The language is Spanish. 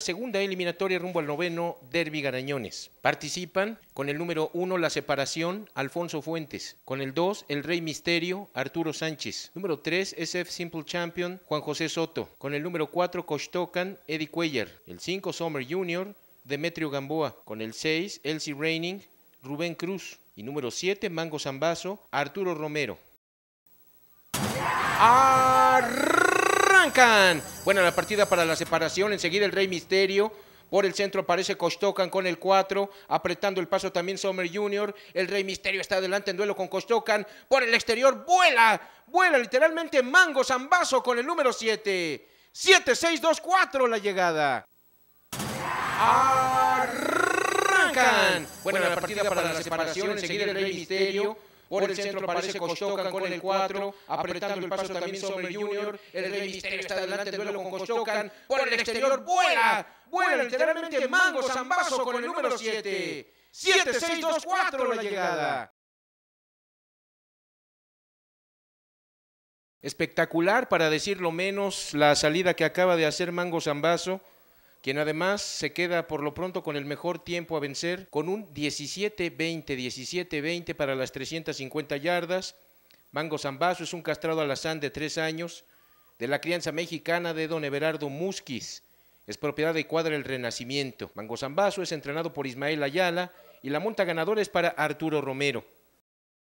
Segunda eliminatoria rumbo al noveno, Derby Garañones. Participan con el número uno, La Separación, Alfonso Fuentes. Con el 2 El Rey Misterio, Arturo Sánchez. Número 3 SF Simple Champion, Juan José Soto. Con el número 4 Token, Eddie Cuellar. El 5 Summer Jr., Demetrio Gamboa. Con el 6 Elsie Reining, Rubén Cruz. Y número 7 Mango Zambazo, Arturo Romero. ¡Ah! Bueno, la partida para la separación, enseguida el Rey Misterio. Por el centro aparece Costocan con el 4, apretando el paso también Summer Jr. El Rey Misterio está adelante en duelo con Costocan. Por el exterior vuela, vuela literalmente Mango Zambazo con el número 7. 7-6-2-4 la llegada. Arrancan. Bueno, la partida para la separación, enseguida el Rey Misterio por el centro parece Costocan con el 4, apretando el paso también sobre Junior. El Rey Misterio está adelante duelo con Costocan. Por el exterior vuela, vuela literalmente Mango Zambazo con el número 7. 7-6-2-4 la llegada. Espectacular, para decirlo menos, la salida que acaba de hacer Mango Zambazo quien además se queda por lo pronto con el mejor tiempo a vencer, con un 17-20, 17-20 para las 350 yardas. Mango Zambazo es un castrado alazán de tres años, de la crianza mexicana de don Everardo Musquiz. Es propiedad de Cuadra El Renacimiento. Mango Zambazo es entrenado por Ismael Ayala y la monta ganadora es para Arturo Romero.